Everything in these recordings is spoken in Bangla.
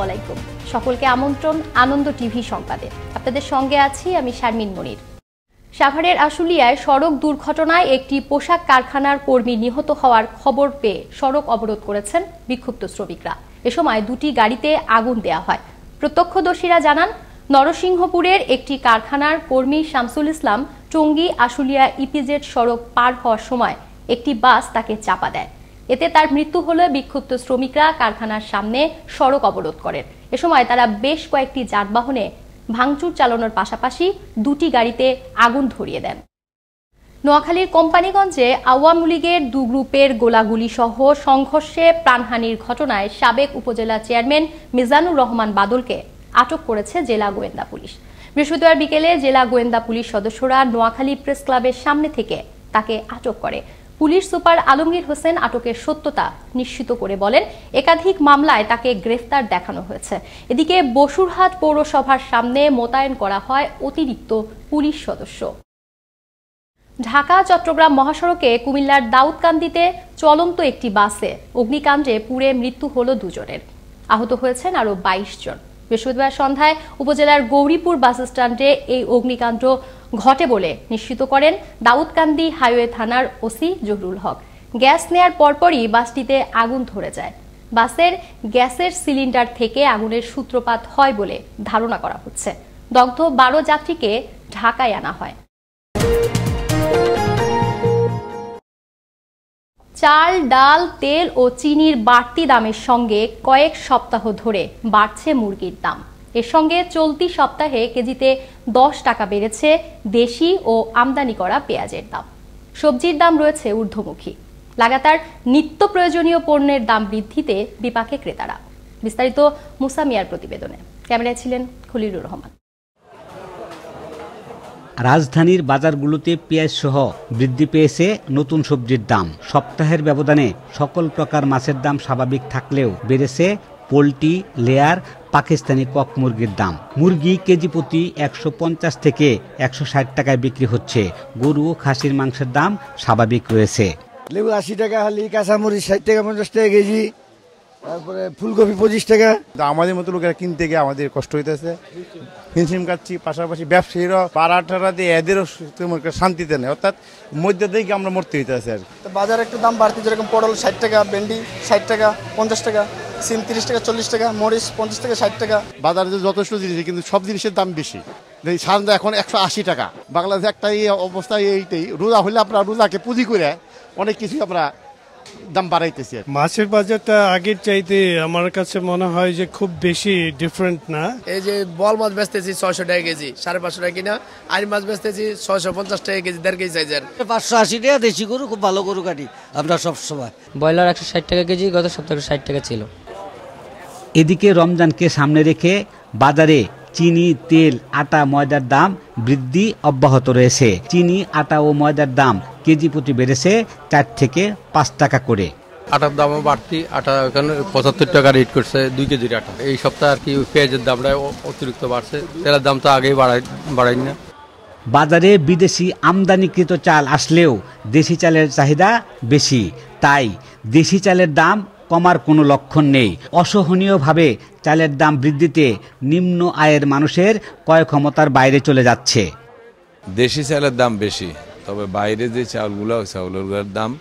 আসসালামু আলাইকুম সকলকে আমন্ত্রণ আনন্দ টিভি সংবাদে আপনাদের সঙ্গে আছি আমি শারমিন মনির সাভারের আশুলিয়ায় সড়ক দুর্ঘটনায় একটি পোশাক কারখানার কর্মী নিহত হওয়ার খবর পেয়ে সড়ক অবরোধ করেছেন বিক্ষুব্ধ শ্রমিকরা এ সময় দুটি গাড়িতে আগুন দেয়া হয় প্রত্যক্ষদর্শীরা জানান নরসিংহপুরের একটি কারখানার কর্মী শামসুল ইসলাম টঙ্গী আশুলিয়া ইপিজেড সড়ক পার হওয়ার সময় একটি বাস তাকে চাপা দেয় এতে তার মৃত্যু হলে বিক্ষুব্ধ শ্রমিকরা কারখানার সামনে সড়ক অবরোধ করেন এ সময় তারা বেশ কয়েকটি যানবাহনে ভাঙচুর চালানোর পাশাপাশি দুটি গাড়িতে আগুন ধরিয়ে দেন নোয়াখালীর কোম্পানিগঞ্জে আওয়ামী লীগের দু গ্রুপের গোলাগুলি সহ সংঘর্ষে প্রাণহানির ঘটনায় সাবেক উপজেলা চেয়ারম্যান মিজানুর রহমান বাদলকে আটক করেছে জেলা গোয়েন্দা পুলিশ বৃহস্পতিবার বিকেলে জেলা গোয়েন্দা পুলিশ সদস্যরা নোয়াখালী প্রেস ক্লাবের সামনে থেকে তাকে আটক করে পুলিশ সুপার আলমগীর হোসেন আটকের সত্যতা নিশ্চিত করে বলেন একাধিক মামলায় তাকে গ্রেফতার দেখানো হয়েছে এদিকে বসুরহাট পৌরসভার সামনে মোতায়েন করা হয় অতিরিক্ত পুলিশ সদস্য ঢাকা চট্টগ্রাম মহাসড়কে কুমিল্লার দাউদকান্দিতে চলন্ত একটি বাসে অগ্নিকাণ্ডে পুড়ে মৃত্যু হল দুজনের আহত হয়েছেন আরও বাইশ জন বৃহস্পতিবার সন্ধ্যায় উপজেলার গৌরীপুর বাস স্ট্যান্ডে এই অগ্নিকাণ্ড ঘটে বলে নিশ্চিত করেন দাউদকান্দি হাইওয়ে থানার ওসি জহরুল হক গ্যাস নেয়ার পরপরই বাসটিতে আগুন ধরে যায় বাসের গ্যাসের সিলিন্ডার থেকে আগুনের সূত্রপাত হয় বলে ধারণা করা হচ্ছে দগ্ধ বারো যাত্রীকে ঢাকায় আনা হয় চাল ডাল তেল ও চিনির বাড়তি দামের সঙ্গে কয়েক সপ্তাহ ধরে বাড়ছে মুরগির দাম এর সঙ্গে চলতি সপ্তাহে কেজিতে দশ টাকা বেড়েছে দেশি ও আমদানি করা পেঁয়াজের দাম সবজির দাম রয়েছে ঊর্ধ্বমুখী লাগাতার নিত্য প্রয়োজনীয় পণ্যের দাম বৃদ্ধিতে বিপাকে ক্রেতারা বিস্তারিত মুসামিয়ার প্রতিবেদনে ক্যামেরায় ছিলেন খলিলুর রহমান রাজধানীর বাজারগুলোতে পেঁয়াজসহ বৃদ্ধি পেয়েছে নতুন সবজির দাম সপ্তাহের ব্যবধানে সকল প্রকার মাছের দাম স্বাভাবিক থাকলেও বেড়েছে পোলট্রি লেয়ার পাকিস্তানি কক মুরগির দাম মুরগি কেজি প্রতি একশো পঞ্চাশ থেকে একশো ষাট টাকায় বিক্রি হচ্ছে গরু খাসির মাংসের দাম স্বাভাবিক রয়েছে লেবু আশি টাকা হালি কাঁচামরিচ ষাট টাকা পঞ্চাশ টাকা কেজি তারপরে ফুলকপি পঁচিশ টাকা আমাদের মতো লোকেরা কিনতে গিয়ে আমাদের কষ্ট হইতেছে হিমশিম খাচ্ছি পাশাপাশি ব্যবসায়ীরা পাড়াটারা দিয়ে এদেরও শান্তিতে নেই অর্থাৎ মধ্যে দিকে আমরা মরতে হইতেছে আর কি বাজার একটু দাম বাড়তি যেরকম পটল ষাট টাকা ভেন্ডি ষাট টাকা পঞ্চাশ টাকা সিম তিরিশ টাকা চল্লিশ টাকা মরিচ পঞ্চাশ টাকা ষাট টাকা বাজারে যথেষ্ট জিনিস কিন্তু সব জিনিসের দাম বেশি সাধারণত এখন একশো আশি টাকা বাংলাদেশে একটা এই অবস্থা এইটাই রোজা হলে আপনার রোজাকে পুঁজি করে অনেক কিছুই আমরা দাম বাড়াইতেছে মাছের বাজারটা আগের চাইতে আমার কাছে মনে হয় যে খুব বেশি ডিফারেন্ট না এই যে বল মাছ বেচতেছি ছয়শো টাকা কেজি সাড়ে পাঁচশো টাকা কিনা আর মাছ বেচতেছি ছয়শো পঞ্চাশ টাকা কেজি দেড় কেজি সাইজের পাঁচশো আশি টাকা দেশি গরু খুব ভালো গরু কাটি আমরা সময় ব্রয়লার একশো ষাট টাকা কেজি গত সপ্তাহে ষাট টাকা ছিল এদিকে রমজানকে সামনে রেখে বাজারে চিনি তেল আটা ময়দার দাম বৃদ্ধি অব্যাহত রয়েছে চিনি আটা ও ময়দার দাম কেজি প্রতি বেড়েছে চার থেকে পাঁচ টাকা করে আটার দামও বাড়তি আটা এখানে পঁচাত্তর টাকা রেট করছে দুই কেজির আটা এই সপ্তাহে আর কি পেঁয়াজের দামটা অতিরিক্ত বাড়ছে তেলের দাম তো আগেই বাড়াই বাড়াই না বাজারে বিদেশি আমদানিকৃত চাল আসলেও দেশি চালের চাহিদা বেশি তাই দেশি চালের দাম কমার কোনো লক্ষণ নেই অসহনীয়ভাবে চালের দাম বৃদ্ধিতে নিম্ন আয়ের মানুষের ক্রয় ক্ষমতার বাইরে চলে যাচ্ছে দেশি চালের দাম বেশি তবে বাইরে যে চাউলগুলো ওই চাউলগুলোর দাম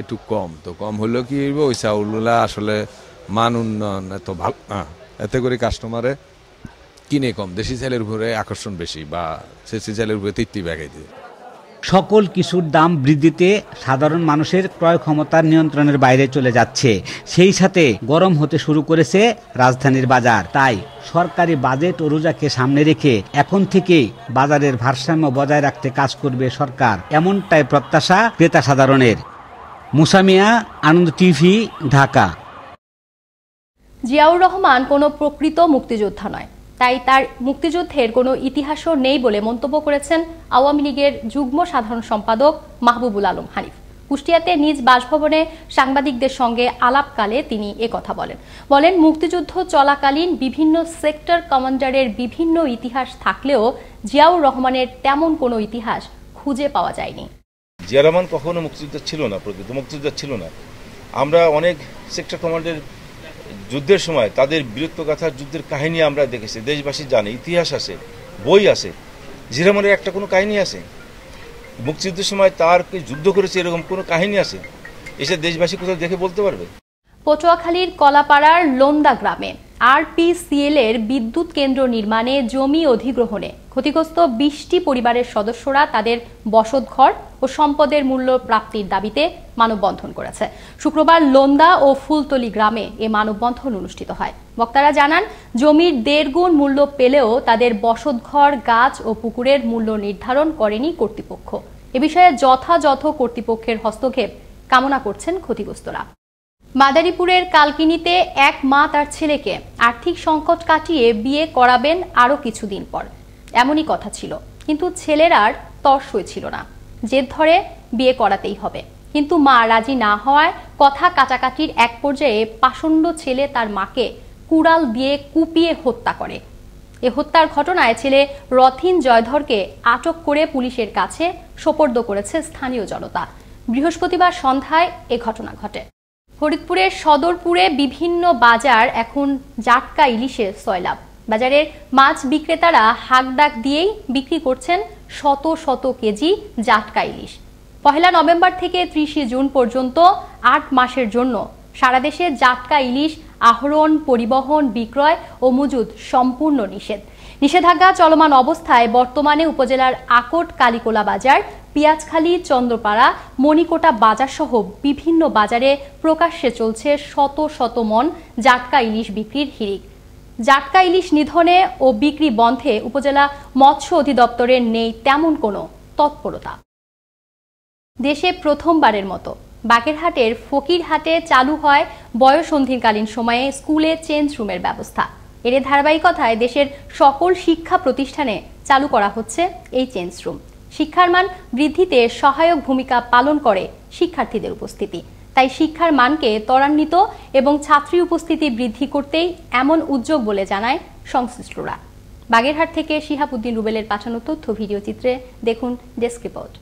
একটু কম তো কম হলেও কি হইব ওই চাউলগুলো আসলে মান উন্নয়ন এত ভালো না এতে করে কাস্টমারে কিনে কম দেশি চালের উপরে আকর্ষণ বেশি বা দেশি চালের উপরে তৃপ্তি বেগাই দিয়ে সকল কিছুর দাম বৃদ্ধিতে সাধারণ মানুষের ক্রয় ক্ষমতার নিয়ন্ত্রণের বাইরে চলে যাচ্ছে সেই সাথে গরম হতে শুরু করেছে রাজধানীর বাজার তাই সরকারি বাজেট ও রোজাকে সামনে রেখে এখন থেকেই বাজারের ভারসাম্য বজায় রাখতে কাজ করবে সরকার এমনটাই প্রত্যাশা ক্রেতা সাধারণের মুসামিয়া আনন্দ টিভি ঢাকা জিয়াউর রহমান কোনো প্রকৃত মুক্তিযোদ্ধা নয় তাই তার মুক্তিযুদ্ধের কোনো ইতিহাসও নেই বলে মন্তব্য করেছেন আওয়ামী লীগের যুগ্ম সাধারণ সম্পাদক মাহবুবুল আলম হানিফ কুষ্টিয়াতে নিজ বাসভবনে সাংবাদিকদের সঙ্গে আলাপকালে তিনি কথা বলেন বলেন মুক্তিযুদ্ধ চলাকালীন বিভিন্ন সেক্টর কমান্ডারের বিভিন্ন ইতিহাস থাকলেও জিয়াউর রহমানের তেমন কোনো ইতিহাস খুঁজে পাওয়া যায়নি জিয়া রহমান কখনো মুক্তিযুদ্ধ ছিল না প্রকৃত মুক্তিযুদ্ধ ছিল না আমরা অনেক সেক্টর কমান্ডের যুদ্ধের সময় তাদের বীরত্বগাথার যুদ্ধের কাহিনী আমরা দেখেছি দেশবাসী জানে ইতিহাস আছে বই আছে জিরামনের একটা কোনো কাহিনী আছে মুক্তিযুদ্ধের সময় তার যুদ্ধ করেছে এরকম কোনো কাহিনী আছে এসে দেশবাসী কোথাও দেখে বলতে পারবে পটুয়াখালীর কলাপাড়ার লোন্দা গ্রামে সিএল এর বিদ্যুৎ কেন্দ্র নির্মাণে জমি অধিগ্রহণে ক্ষতিগ্রস্ত বিশটি পরিবারের সদস্যরা তাদের বসতঘর ও সম্পদের মূল্য প্রাপ্তির দাবিতে মানববন্ধন করেছে শুক্রবার লোন্দা ও ফুলতলি গ্রামে এ মানববন্ধন অনুষ্ঠিত হয় বক্তারা জানান জমির দেড়গুণ মূল্য পেলেও তাদের বসতঘর গাছ ও পুকুরের মূল্য নির্ধারণ করেনি কর্তৃপক্ষ এ বিষয়ে যথাযথ কর্তৃপক্ষের হস্তক্ষেপ কামনা করছেন ক্ষতিগ্রস্তরা মাদারীপুরের কালকিনিতে এক মা তার ছেলেকে আর্থিক সংকট কাটিয়ে বিয়ে করাবেন আরও কিছুদিন পর এমনই কথা ছিল কিন্তু ছেলের আর তর্স হয়েছিল না জেদ ধরে বিয়ে করাতেই হবে কিন্তু মা রাজি না হওয়ায় কথা কাটাকাটির এক পর্যায়ে পাষণ্ড ছেলে তার মাকে কুড়াল দিয়ে কুপিয়ে হত্যা করে এ হত্যার ঘটনায় ছেলে রথিন জয়ধরকে আটক করে পুলিশের কাছে সোপর্দ করেছে স্থানীয় জনতা বৃহস্পতিবার সন্ধ্যায় এ ঘটনা ঘটে ফরিদপুরের সদরপুরে বিভিন্ন বাজার এখন জাটকা ইলিশে সয়লাভ বাজারের মাছ বিক্রেতারা হাক ডাক দিয়েই বিক্রি করছেন শত শত কেজি জাটকা ইলিশ পহেলা নভেম্বর থেকে ত্রিশে জুন পর্যন্ত আট মাসের জন্য সারা দেশে জাটকা ইলিশ আহরণ পরিবহন বিক্রয় ও মজুদ সম্পূর্ণ নিষেধ নিষেধাজ্ঞা চলমান অবস্থায় বর্তমানে উপজেলার আকট কালিকোলা বাজার পিয়াজখালী চন্দ্রপাড়া মণিকোটা সহ বিভিন্ন বাজারে প্রকাশ্যে চলছে শত শত মন জাটকা ইলিশ বিক্রির হিড়িক জাটকা ইলিশ নিধনে ও বিক্রি বন্ধে উপজেলা মৎস্য অধিদপ্তরের নেই তেমন কোনো তৎপরতা দেশে প্রথমবারের মতো বাগেরহাটের ফকিরহাটে চালু হয় বয়সন্ধিকালীন সময়ে স্কুলে চেঞ্জ রুমের ব্যবস্থা এর ধারাবাহিকতায় দেশের সকল শিক্ষা প্রতিষ্ঠানে চালু করা হচ্ছে এই চেঞ্জ রুম শিক্ষার মান বৃদ্ধিতে সহায়ক ভূমিকা পালন করে শিক্ষার্থীদের উপস্থিতি তাই শিক্ষার মানকে ত্বরান্বিত এবং ছাত্রী উপস্থিতি বৃদ্ধি করতেই এমন উদ্যোগ বলে জানায় সংশ্লিষ্টরা বাগেরহাট থেকে শিহাবুদ্দিন রুবেলের পাঠানো তথ্য ভিডিও চিত্রে দেখুন ডেস্ক রিপোর্ট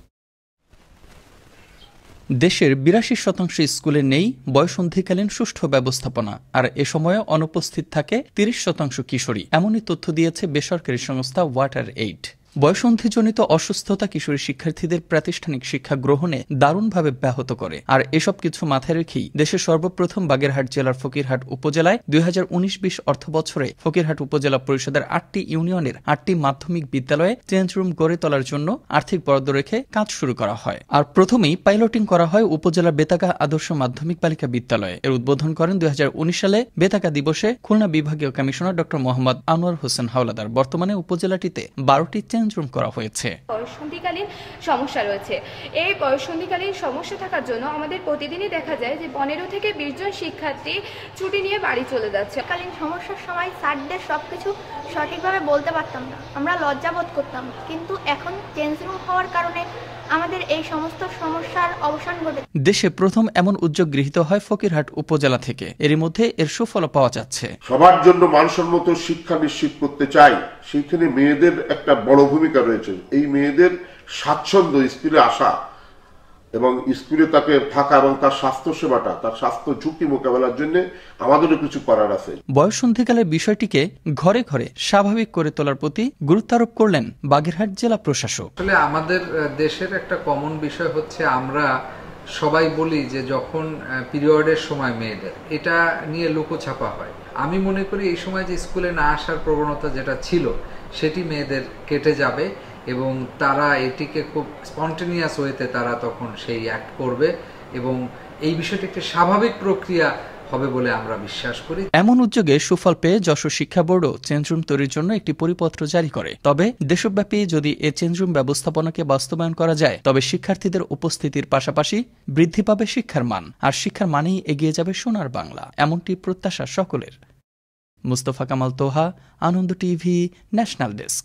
দেশের বিরাশি শতাংশ স্কুলে নেই বয়সন্ধিকালীন সুষ্ঠু ব্যবস্থাপনা আর এ সময়ে অনুপস্থিত থাকে তিরিশ শতাংশ কিশোরী এমনই তথ্য দিয়েছে বেসরকারি সংস্থা ওয়াটার এইড বয়সন্ধিজনিত অসুস্থতা কিশোরী শিক্ষার্থীদের প্রাতিষ্ঠানিক শিক্ষা গ্রহণে দারুণভাবে ব্যাহত করে আর এসব কিছু মাথায় রেখেই দেশের সর্বপ্রথম বাগেরহাট জেলার ফকিরহাট উপজেলায় দুই হাজার উনিশ বিশ অর্থ বছরে ফকিরহাট উপজেলা পরিষদের আটটি ইউনিয়নের আটটি মাধ্যমিক বিদ্যালয়ে চেঞ্জ রুম গড়ে তোলার জন্য আর্থিক বরাদ্দ রেখে কাজ শুরু করা হয় আর প্রথমেই পাইলটিং করা হয় উপজেলা বেতাকা আদর্শ মাধ্যমিক বালিকা বিদ্যালয়ে এর উদ্বোধন করেন দুই সালে বেতাকা দিবসে খুলনা বিভাগীয় কমিশনার ড মোহাম্মদ আনোয়ার হোসেন হাওলাদার বর্তমানে উপজেলাটিতে বারোটি চেঞ্জ নিয়ন্ত্রণ করা হয়েছে বয়সন্ধিকালীন সমস্যা রয়েছে এই বয়সন্ধিকালীন সমস্যা থাকার জন্য আমাদের প্রতিদিনই দেখা যায় যে পনেরো থেকে বিশ জন শিক্ষার্থী ছুটি নিয়ে বাড়ি চলে যাচ্ছে কালীন সমস্যার সময় স্যারদের সব কিছু সঠিকভাবে বলতে পারতাম না আমরা লজ্জাবোধ করতাম কিন্তু এখন চেঞ্জ রুম হওয়ার কারণে আমাদের এই সমস্ত সমস্যার অবসান ঘটে দেশে প্রথম এমন উদ্যোগ গৃহীত হয় ফকিরহাট উপজেলা থেকে এর মধ্যে এর সুফল পাওয়া যাচ্ছে সবার জন্য মানসম্মত শিক্ষা নিশ্চিত করতে চাই সেখানে মেয়েদের একটা বড় ভূমিকা রয়েছে এই মেয়েদের স্বাচ্ছন্দ্য স্কুলে আসা এবং স্কুলে তাকে থাকা এবং তার স্বাস্থ্য সেবাটা তার স্বাস্থ্য ঝুঁকি মোকাবেলার জন্য আমাদেরও কিছু করার আছে বয়সন্ধিকালের বিষয়টিকে ঘরে ঘরে স্বাভাবিক করে তোলার প্রতি গুরুত্ব আরোপ করলেন বাগেরহাট জেলা প্রশাসক আসলে আমাদের দেশের একটা কমন বিষয় হচ্ছে আমরা সবাই বলি যে যখন পিরিয়ডের সময় মেয়েদের এটা নিয়ে লুকোছাপা হয় আমি মনে করি এই সময় যে স্কুলে না আসার প্রবণতা যেটা ছিল সেটি মেয়েদের কেটে যাবে এবং তারা এটিকে খুব স্পন্টেনিয়াস ওয়েতে তারা তখন সেই অ্যাক্ট করবে এবং এই বিষয়টি একটি স্বাভাবিক প্রক্রিয়া হবে বলে আমরা বিশ্বাস করি এমন উদ্যোগে সুফল পেয়ে যশোর শিক্ষা বোর্ডও চেঞ্জরুম তৈরির জন্য একটি পরিপত্র জারি করে তবে দেশব্যাপী যদি এ চেঞ্জরুম ব্যবস্থাপনাকে বাস্তবায়ন করা যায় তবে শিক্ষার্থীদের উপস্থিতির পাশাপাশি বৃদ্ধি পাবে শিক্ষার মান আর শিক্ষার মানেই এগিয়ে যাবে সোনার বাংলা এমনটি প্রত্যাশা সকলের Mustafa Kamal Toha Ananda TV national desk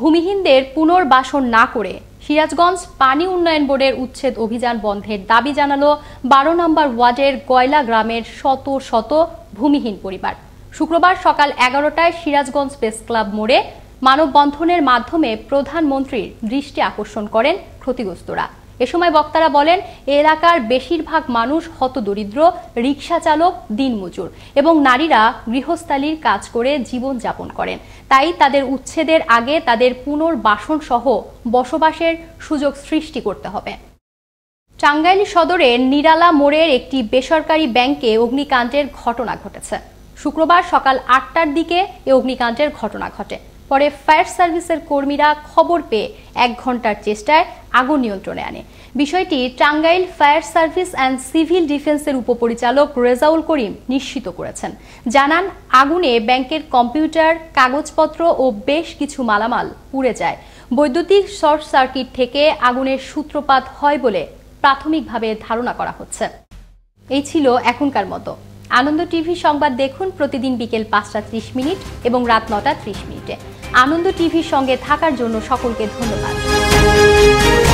ভূমিহীনদের পুনর্বাসন না করে সিরাজগঞ্জ পানি উন্নয়ন বোর্ডের উচ্ছেদ অভিযান বন্ধের দাবি জানালো বারো নম্বর ওয়ার্ডের গয়লা গ্রামের শত শত ভূমিহীন পরিবার শুক্রবার সকাল এগারোটায় সিরাজগঞ্জ প্রেস ক্লাব মোড়ে মানববন্ধনের মাধ্যমে প্রধানমন্ত্রীর দৃষ্টি আকর্ষণ করেন ক্ষতিগ্রস্তরা এ সময় বক্তারা বলেন এলাকার বেশিরভাগ মানুষ হতদরিদ্র রিক্সা চালক দিনমজুর এবং নারীরা গৃহস্থালির কাজ করে জীবন যাপন করেন তাই তাদের উচ্ছেদের আগে তাদের পুনর্বাসন সহ বসবাসের সুযোগ সৃষ্টি করতে হবে টাঙ্গাইল সদরের নিরালা মোড়ের একটি বেসরকারি ব্যাংকে অগ্নিকাণ্ডের ঘটনা ঘটেছে শুক্রবার সকাল আটটার দিকে এ অগ্নিকাণ্ডের ঘটনা ঘটে পরে ফায়ার সার্ভিসের কর্মীরা খবর পেয়ে এক ঘন্টার চেষ্টায় আগুন নিয়ন্ত্রণে আনে বিষয়টি Tangail fire service and civil ডিফেন্সের উপপরিচালক রেজাউল করিম নিশ্চিত করেছেন জানান আগুনে ব্যাংকের কম্পিউটার কাগজপত্র ও বেশ কিছু মালামাল পুড়ে যায় বৈদ্যুতিক শর্ট সার্কিট থেকে আগুনের সূত্রপাত হয় বলে প্রাথমিকভাবে ধারণা করা হচ্ছে এই ছিল এখনকার মতো আনন্দ টিভি সংবাদ দেখুন প্রতিদিন বিকেল পাঁচটা ত্রিশ মিনিট এবং রাত নটা ত্রিশ মিনিটে আনন্দ টিভির সঙ্গে থাকার জন্য সকলকে ধন্যবাদ Thank you.